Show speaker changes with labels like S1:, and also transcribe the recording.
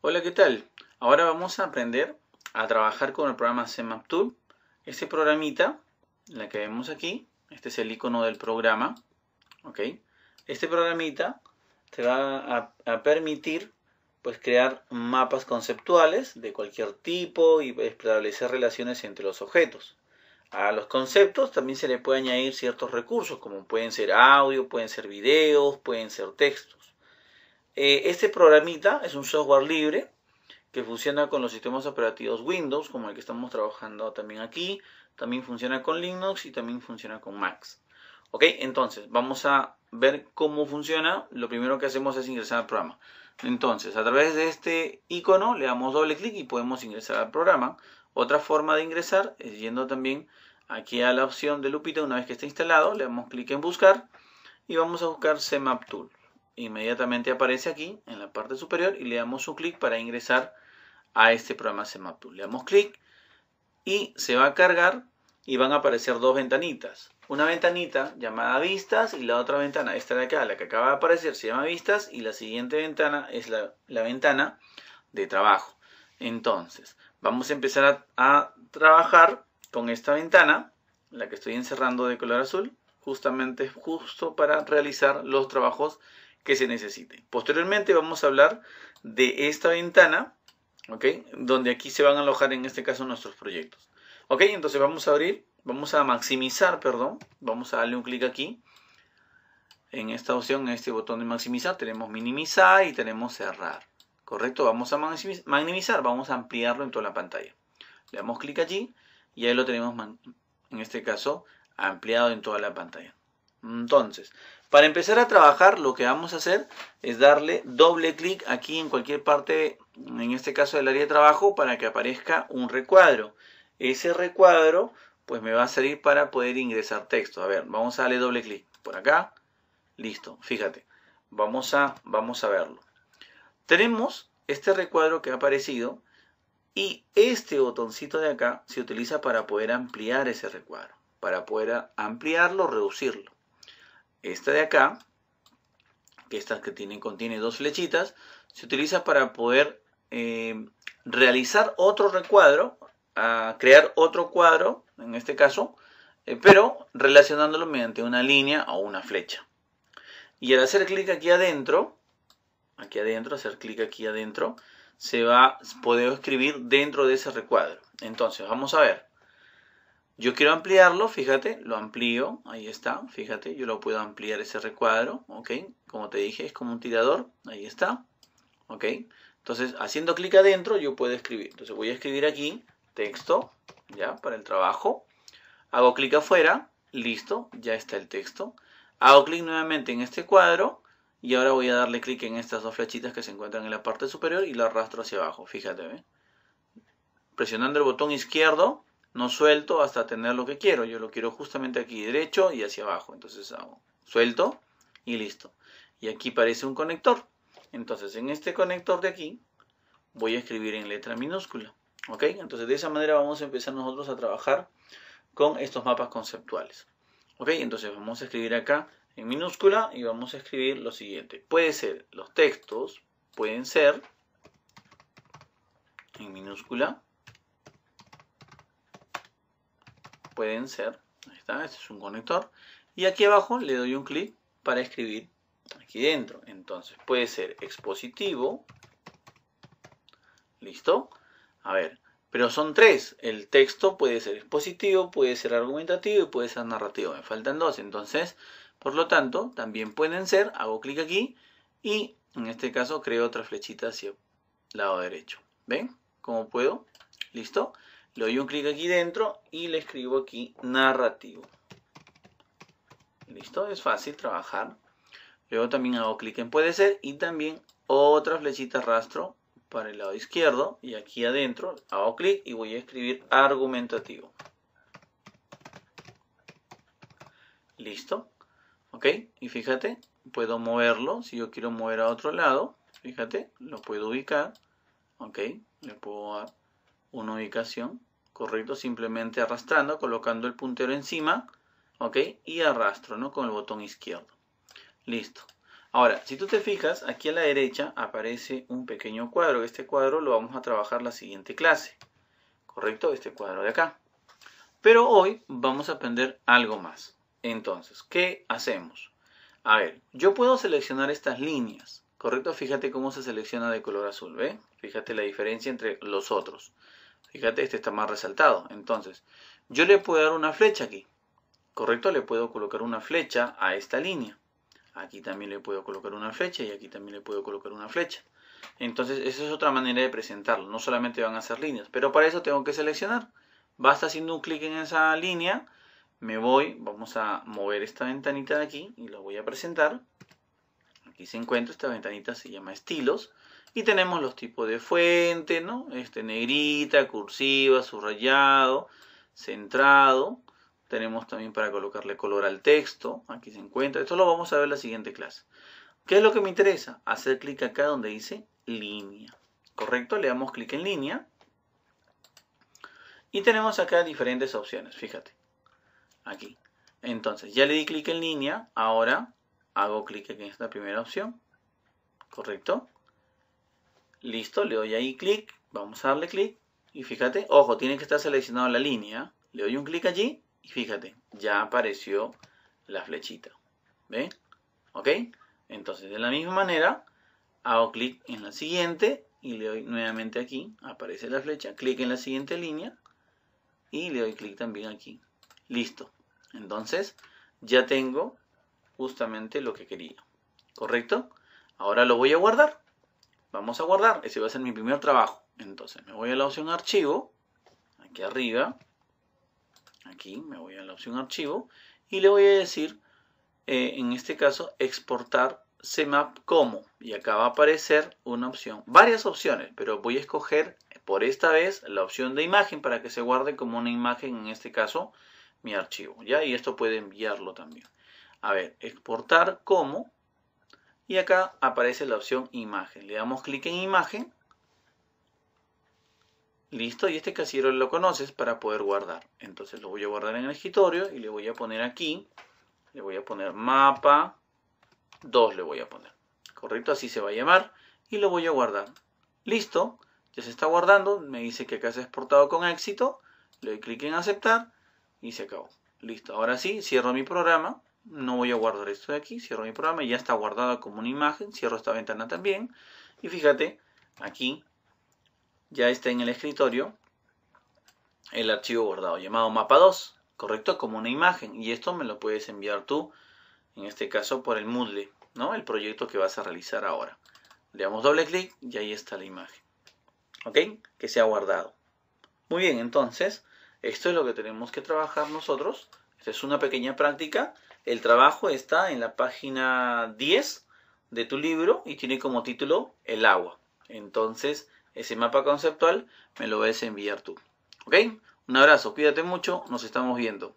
S1: Hola, ¿qué tal? Ahora vamos a aprender a trabajar con el programa CmapTool. Este programita, la que vemos aquí, este es el icono del programa, ¿ok? Este programita te va a, permitir pues crear mapas conceptuales de cualquier tipo y establecer relaciones entre los objetos. A los conceptos también se le puede añadir ciertos recursos, como pueden ser audio, pueden ser videos, pueden ser texto. Eh, este programita es un software libre que funciona con los sistemas operativos Windows, como el que estamos trabajando también aquí. También funciona con Linux y también funciona con Mac. Ok, entonces vamos a ver cómo funciona. Lo primero que hacemos es ingresar al programa. Entonces, a través de este icono le damos doble clic y podemos ingresar al programa. Otra forma de ingresar es yendo también aquí a la opción de Lupita. Una vez que está instalado, le damos clic en buscar y vamos a buscar CMAP inmediatamente aparece aquí en la parte superior y le damos un clic para ingresar a este programa Semaptool. Le damos clic y se va a cargar y van a aparecer dos ventanitas. Una ventanita llamada vistas y la otra ventana, esta de acá, la que acaba de aparecer, se llama vistas y la siguiente ventana es la, ventana de trabajo. Entonces, vamos a empezar a, a trabajar con esta ventana, la que estoy encerrando de color azul, justamente justo para realizar los trabajos que se necesite Posteriormente vamos a hablar de esta ventana, ¿ok? Donde aquí se van a alojar en este caso nuestros proyectos. ¿Ok? Entonces vamos a abrir, vamos a maximizar, perdón, vamos a darle un clic aquí. En esta opción, en este botón de maximizar, tenemos minimizar y tenemos cerrar. ¿Correcto? Vamos a maximizar vamos a ampliarlo en toda la pantalla. Le damos clic allí y ahí lo tenemos, en este caso, ampliado en toda la pantalla. Entonces, para empezar a trabajar, lo que vamos a hacer es darle doble clic aquí en cualquier parte, en este caso del área de trabajo, para que aparezca un recuadro. Ese recuadro, pues me va a servir para poder ingresar texto. A ver, vamos a darle doble clic por acá. Listo, fíjate. Vamos a, vamos a verlo. Tenemos este recuadro que ha aparecido y este botoncito de acá se utiliza para poder ampliar ese recuadro, para poder ampliarlo, reducirlo. Esta de acá, que esta que contiene dos flechitas, se utiliza para poder eh, realizar otro recuadro, crear otro cuadro, en este caso, eh, pero relacionándolo mediante una línea o una flecha. Y al hacer clic aquí adentro, aquí adentro, hacer clic aquí adentro, se va a poder escribir dentro de ese recuadro. Entonces, vamos a ver. Yo quiero ampliarlo, fíjate, lo amplío, ahí está, fíjate, yo lo puedo ampliar ese recuadro, ¿ok? Como te dije, es como un tirador, ahí está, ¿ok? Entonces, haciendo clic adentro, yo puedo escribir. Entonces, voy a escribir aquí texto, ya, para el trabajo. Hago clic afuera, listo, ya está el texto. Hago clic nuevamente en este cuadro y ahora voy a darle clic en estas dos flechitas que se encuentran en la parte superior y lo arrastro hacia abajo, fíjate, Presionando el botón izquierdo, no suelto hasta tener lo que quiero. Yo lo quiero justamente aquí, derecho y hacia abajo. Entonces hago suelto y listo. Y aquí parece un conector. Entonces en este conector de aquí voy a escribir en letra minúscula. ¿Ok? Entonces de esa manera vamos a empezar nosotros a trabajar con estos mapas conceptuales. ¿Ok? Entonces vamos a escribir acá en minúscula y vamos a escribir lo siguiente. Puede ser los textos, pueden ser en minúscula pueden ser. Ahí está, este es un conector. Y aquí abajo le doy un clic para escribir aquí dentro. Entonces puede ser expositivo. ¿Listo? A ver, pero son tres. El texto puede ser expositivo, puede ser argumentativo y puede ser narrativo. Me faltan dos. Entonces, por lo tanto, también pueden ser. Hago clic aquí y en este caso creo otra flechita hacia el lado derecho. ¿Ven? ¿Cómo puedo? ¿Listo? Le doy un clic aquí dentro y le escribo aquí narrativo. Listo, es fácil trabajar. Luego también hago clic en puede ser y también otra flechita rastro para el lado izquierdo y aquí adentro hago clic y voy a escribir argumentativo. Listo. ¿Ok? Y fíjate, puedo moverlo. Si yo quiero mover a otro lado, fíjate, lo puedo ubicar. ¿Ok? Le puedo dar una ubicación correcto, simplemente arrastrando, colocando el puntero encima, ok, y arrastro, ¿no? Con el botón izquierdo. Listo. Ahora, si tú te fijas, aquí a la derecha aparece un pequeño cuadro. Este cuadro lo vamos a trabajar la siguiente clase, ¿correcto? Este cuadro de acá. Pero hoy vamos a aprender algo más. Entonces, ¿qué hacemos? A ver, yo puedo seleccionar estas líneas, ¿correcto? Fíjate cómo se selecciona de color azul, ¿ve? Fíjate la diferencia entre los otros. Fíjate, este está más resaltado. Entonces, yo le puedo dar una flecha aquí. ¿Correcto? Le puedo colocar una flecha a esta línea. Aquí también le puedo colocar una flecha y aquí también le puedo colocar una flecha. Entonces, esa es otra manera de presentarlo. No solamente van a ser líneas, pero para eso tengo que seleccionar. Basta haciendo un clic en esa línea. Me voy, vamos a mover esta ventanita de aquí y la voy a presentar. Aquí se encuentra, esta ventanita se llama estilos. Y tenemos los tipos de fuente, ¿no? Este negrita, cursiva, subrayado, centrado. Tenemos también para colocarle color al texto. Aquí se encuentra. Esto lo vamos a ver en la siguiente clase. ¿Qué es lo que me interesa? Hacer clic acá donde dice línea. ¿Correcto? Le damos clic en línea. Y tenemos acá diferentes opciones. Fíjate. Aquí. Entonces, ya le di clic en línea. Ahora hago clic en esta primera opción. ¿Correcto? Listo, le doy ahí clic, vamos a darle clic y fíjate, ojo, tiene que estar seleccionada la línea. Le doy un clic allí y fíjate, ya apareció la flechita. ¿Ve? ¿Ok? Entonces, de la misma manera, hago clic en la siguiente y le doy nuevamente aquí, aparece la flecha, clic en la siguiente línea y le doy clic también aquí. Listo. Entonces, ya tengo justamente lo que quería. ¿Correcto? Ahora lo voy a guardar. Vamos a guardar. Ese va a ser mi primer trabajo. Entonces me voy a la opción archivo. Aquí arriba. Aquí me voy a la opción archivo. Y le voy a decir, eh, en este caso, exportar CMAP como. Y acá va a aparecer una opción. Varias opciones, pero voy a escoger por esta vez la opción de imagen para que se guarde como una imagen, en este caso, mi archivo. ¿ya? Y esto puede enviarlo también. A ver, exportar como y acá aparece la opción imagen. Le damos clic en imagen. Listo, y este casillero lo conoces para poder guardar. Entonces lo voy a guardar en el escritorio y le voy a poner aquí, le voy a poner mapa 2, le voy a poner. Correcto, así se va a llamar y lo voy a guardar. Listo, ya se está guardando, me dice que acá se ha exportado con éxito, le doy clic en aceptar y se acabó. Listo, ahora sí, cierro mi programa no voy a guardar esto de aquí, cierro mi programa, ya está guardado como una imagen, cierro esta ventana también, y fíjate, aquí ya está en el escritorio el archivo guardado llamado mapa 2, ¿correcto? Como una imagen, y esto me lo puedes enviar tú, en este caso por el Moodle, ¿no? El proyecto que vas a realizar ahora. Le damos doble clic y ahí está la imagen, ¿ok? Que se ha guardado. Muy bien, entonces, esto es lo que tenemos que trabajar nosotros esta es una pequeña práctica. El trabajo está en la página 10 de tu libro y tiene como título El agua. Entonces, ese mapa conceptual me lo ves enviar tú. ¿Ok? Un abrazo, cuídate mucho, nos estamos viendo.